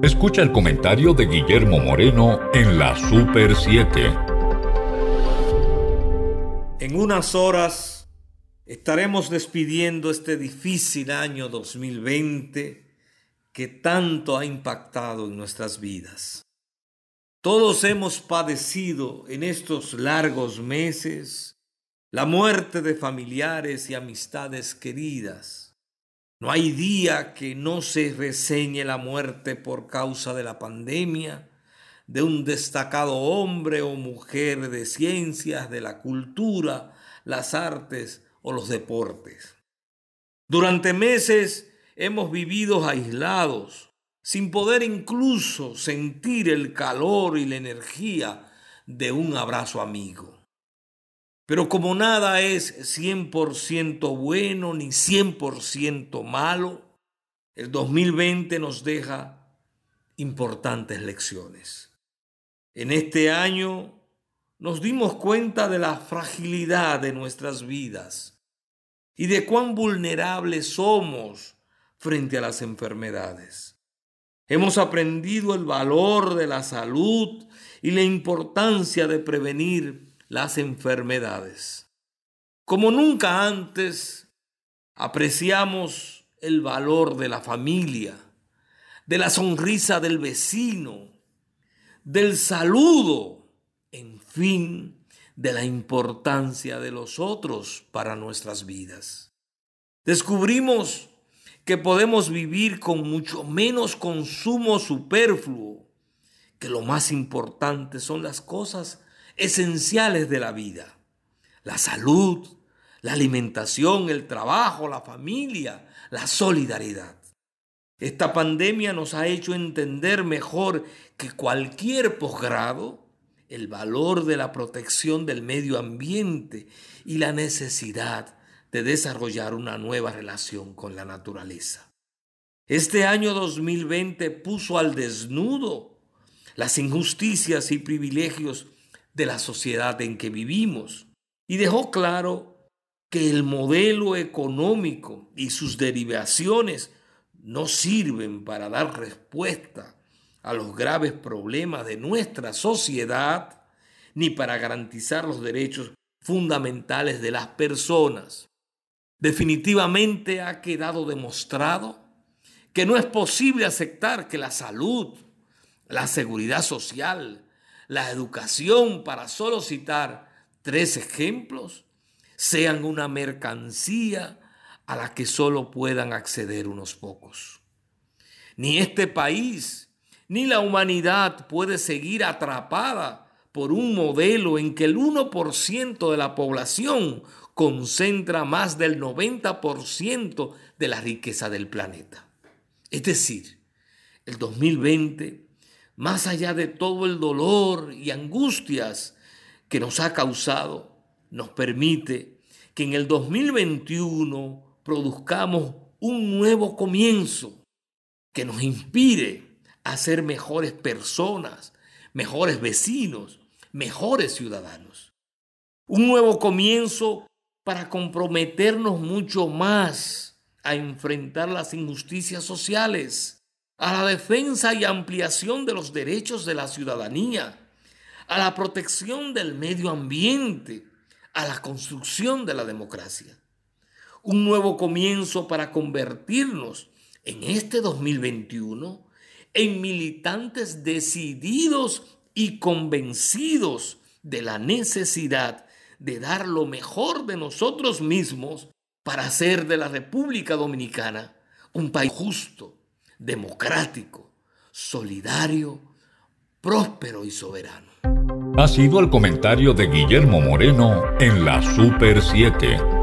Escucha el comentario de Guillermo Moreno en la Super 7. En unas horas estaremos despidiendo este difícil año 2020 que tanto ha impactado en nuestras vidas. Todos hemos padecido en estos largos meses la muerte de familiares y amistades queridas no hay día que no se reseñe la muerte por causa de la pandemia de un destacado hombre o mujer de ciencias, de la cultura, las artes o los deportes. Durante meses hemos vivido aislados, sin poder incluso sentir el calor y la energía de un abrazo amigo. Pero como nada es 100% bueno ni 100% malo, el 2020 nos deja importantes lecciones. En este año nos dimos cuenta de la fragilidad de nuestras vidas y de cuán vulnerables somos frente a las enfermedades. Hemos aprendido el valor de la salud y la importancia de prevenir las enfermedades. Como nunca antes, apreciamos el valor de la familia, de la sonrisa del vecino, del saludo, en fin, de la importancia de los otros para nuestras vidas. Descubrimos que podemos vivir con mucho menos consumo superfluo, que lo más importante son las cosas esenciales de la vida. La salud, la alimentación, el trabajo, la familia, la solidaridad. Esta pandemia nos ha hecho entender mejor que cualquier posgrado el valor de la protección del medio ambiente y la necesidad de desarrollar una nueva relación con la naturaleza. Este año 2020 puso al desnudo las injusticias y privilegios de la sociedad en que vivimos y dejó claro que el modelo económico y sus derivaciones no sirven para dar respuesta a los graves problemas de nuestra sociedad ni para garantizar los derechos fundamentales de las personas. Definitivamente ha quedado demostrado que no es posible aceptar que la salud, la seguridad social, la educación, para solo citar tres ejemplos, sean una mercancía a la que solo puedan acceder unos pocos. Ni este país, ni la humanidad puede seguir atrapada por un modelo en que el 1% de la población concentra más del 90% de la riqueza del planeta. Es decir, el 2020 más allá de todo el dolor y angustias que nos ha causado, nos permite que en el 2021 produzcamos un nuevo comienzo que nos inspire a ser mejores personas, mejores vecinos, mejores ciudadanos. Un nuevo comienzo para comprometernos mucho más a enfrentar las injusticias sociales a la defensa y ampliación de los derechos de la ciudadanía, a la protección del medio ambiente, a la construcción de la democracia. Un nuevo comienzo para convertirnos en este 2021 en militantes decididos y convencidos de la necesidad de dar lo mejor de nosotros mismos para hacer de la República Dominicana un país justo, democrático, solidario, próspero y soberano. Ha sido el comentario de Guillermo Moreno en la Super 7.